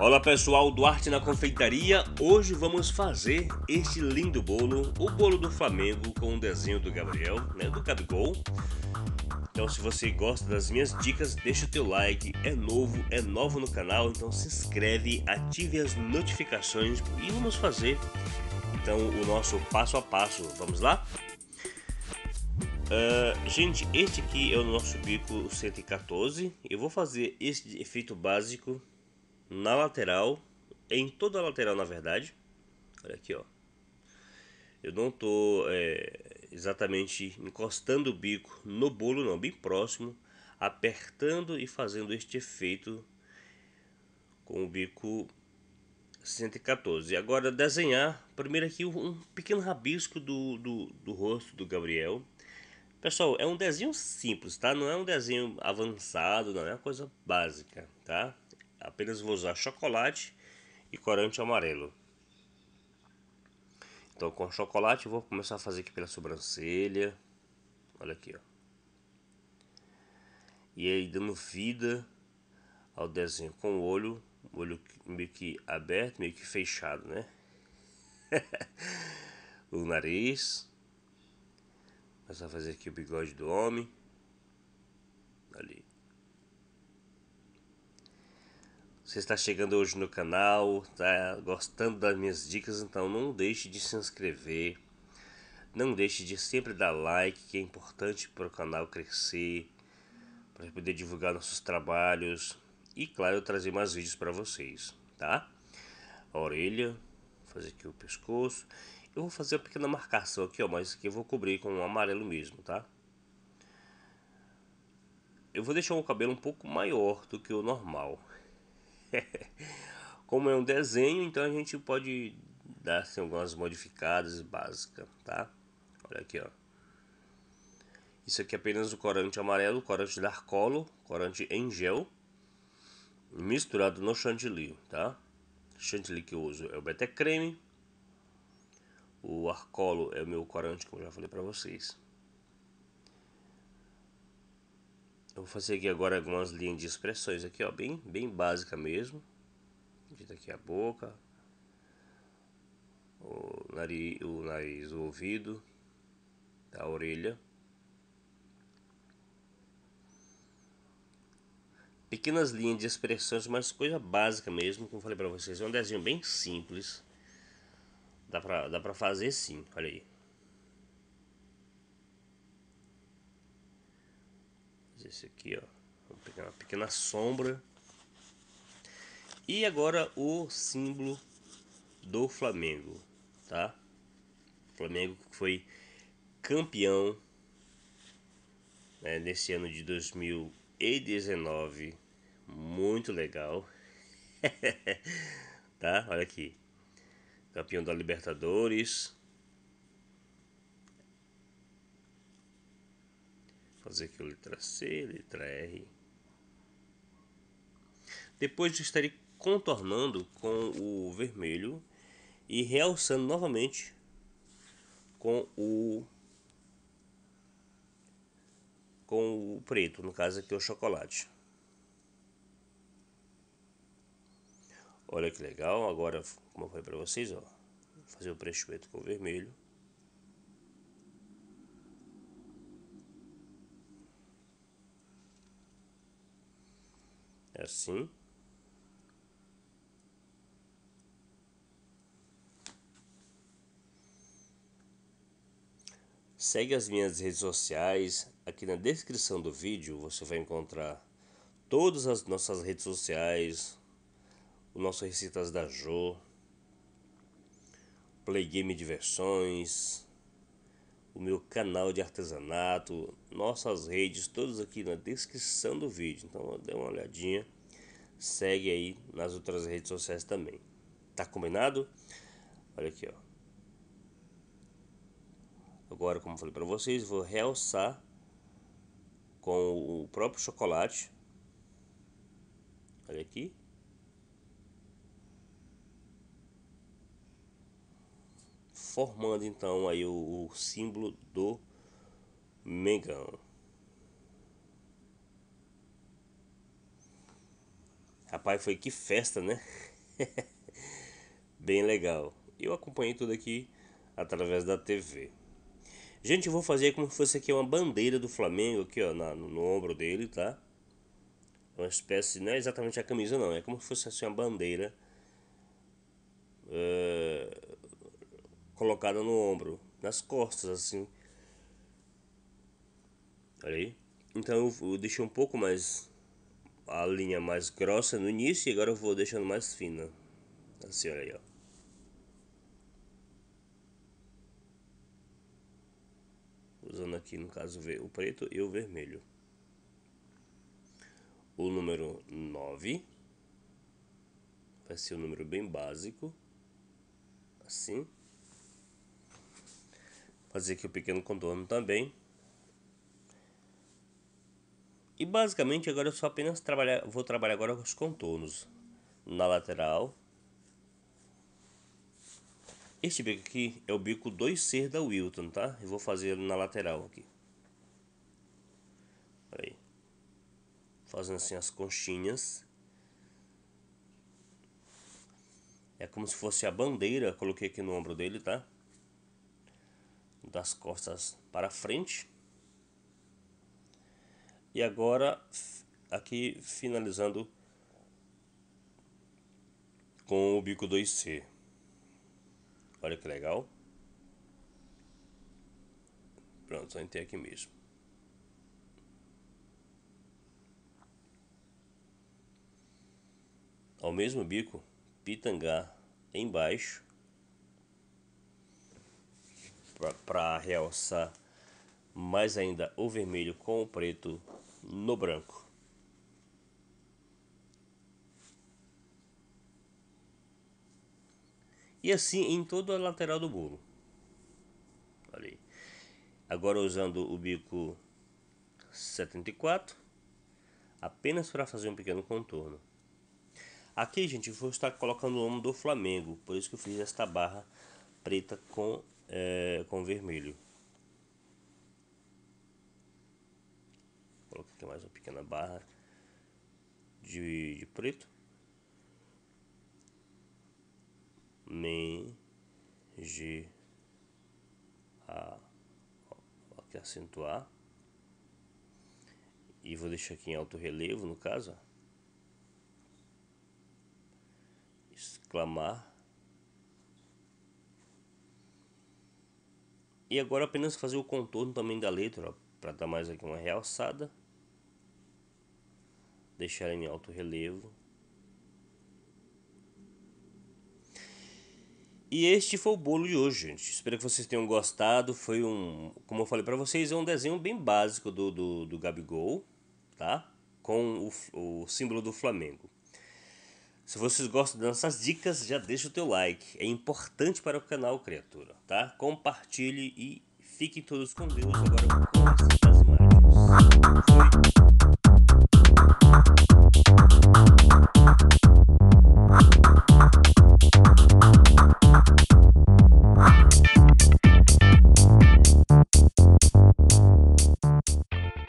Olá pessoal Duarte na Confeitaria, hoje vamos fazer este lindo bolo, o bolo do Flamengo com o desenho do Gabriel, né, do Cabigol. Então se você gosta das minhas dicas, deixa o teu like, é novo, é novo no canal, então se inscreve, ative as notificações e vamos fazer então o nosso passo a passo, vamos lá? Uh, gente, este aqui é o nosso bico 114, eu vou fazer este efeito básico na lateral, em toda a lateral na verdade. Olha aqui, ó. Eu não tô é, exatamente encostando o bico no bolo, não, bem próximo, apertando e fazendo este efeito com o bico 114. Agora desenhar, primeiro aqui um pequeno rabisco do, do, do rosto do Gabriel. Pessoal, é um desenho simples, tá? Não é um desenho avançado, não é uma coisa básica, tá? apenas vou usar chocolate e corante amarelo. Então com chocolate eu vou começar a fazer aqui pela sobrancelha. Olha aqui, ó. E aí dando vida ao desenho com o olho, o olho meio que aberto, meio que fechado, né? o nariz. Começar a fazer aqui o bigode do homem. Ali. você está chegando hoje no canal, está gostando das minhas dicas, então não deixe de se inscrever. Não deixe de sempre dar like, que é importante para o canal crescer, para poder divulgar nossos trabalhos e, claro, eu trazer mais vídeos para vocês, tá? A orelha, fazer aqui o pescoço. Eu vou fazer uma pequena marcação aqui, ó, mas aqui eu vou cobrir com um amarelo mesmo, tá? Eu vou deixar o cabelo um pouco maior do que o normal, Como é um desenho, então a gente pode dar assim, algumas modificadas básicas, tá? Olha aqui, ó. Isso aqui é apenas o corante amarelo, corante darcolo, corante em gel, misturado no chantilly, tá? chantilly que eu uso é o beta creme, o arcolo é o meu corante, como eu já falei para vocês. Eu vou fazer aqui agora algumas linhas de expressões aqui, ó, bem, bem básica mesmo. Aqui é a boca, o nariz, o nariz, o ouvido, a orelha. Pequenas linhas de expressões, mas coisa básica mesmo, como falei para vocês. É um desenho bem simples. Dá pra, dá pra fazer sim, olha aí. esse aqui, ó. pegar uma pequena sombra. E agora o símbolo do Flamengo, tá? O Flamengo que foi campeão né, nesse ano de 2019. Muito legal. tá? Olha aqui. Campeão da Libertadores, fazer aqui o letra C, letra R. Depois estarei contornando com o vermelho e realçando novamente com o com o preto, no caso aqui é o chocolate. Olha que legal, agora como eu falei para vocês, ó, fazer o preto com o vermelho. É assim. Segue as minhas redes sociais. Aqui na descrição do vídeo você vai encontrar todas as nossas redes sociais, o nosso Recitas da Jo, Play Game Diversões, o meu canal de artesanato, nossas redes, todas aqui na descrição do vídeo. Então dê uma olhadinha segue aí nas outras redes sociais também. Tá combinado? Olha aqui, ó. Agora, como falei para vocês, vou realçar com o próprio chocolate. Olha aqui. Formando então aí o, o símbolo do Mengão. Rapaz, foi que festa, né? Bem legal. Eu acompanhei tudo aqui através da TV. Gente, eu vou fazer como se fosse aqui uma bandeira do Flamengo aqui, ó, na, no, no, ombro dele, tá? É uma espécie, não é exatamente a camisa não, é como se fosse assim uma bandeira uh, colocada no ombro, nas costas, assim. Olha aí. Então eu, eu deixei um pouco mais a linha mais grossa no início e agora eu vou deixando mais fina. Assim, olha aí, ó. Usando aqui, no caso, o preto e o vermelho. O número 9 vai ser um número bem básico. Assim. Fazer aqui o pequeno contorno também. E basicamente agora eu só apenas trabalhar, vou trabalhar agora os contornos. Na lateral. Este bico aqui é o bico 2C da Wilton, tá? Eu vou fazer na lateral aqui. Aí. Fazendo assim as conchinhas. É como se fosse a bandeira, coloquei aqui no ombro dele, tá? Das costas para frente. E agora, aqui finalizando com o bico 2C. Olha que legal. Pronto, só entrei aqui mesmo. Ao mesmo bico, pitangá embaixo para realçar mais ainda o vermelho com o preto no branco. E assim em toda a lateral do bolo. Ali. Agora usando o bico 74, apenas para fazer um pequeno contorno. Aqui, gente, vou estar colocando o nome do Flamengo, por isso que eu fiz esta barra preta com, é, com vermelho. coloquei aqui mais uma pequena barra de, de preto. g, a aqui acentuar e vou deixar aqui em alto relevo no caso ó. exclamar e agora apenas fazer o contorno também da letra para dar mais aqui uma realçada deixar em alto relevo. E este foi o bolo de hoje, gente. Espero que vocês tenham gostado. Foi um, como eu falei para vocês, é um desenho bem básico do, do, do Gabigol, tá? Com o, o símbolo do Flamengo. Se vocês gostam dessas dicas, já deixa o teu like. É importante para o canal Criatura, tá? Compartilhe e fiquem todos com Deus. Agora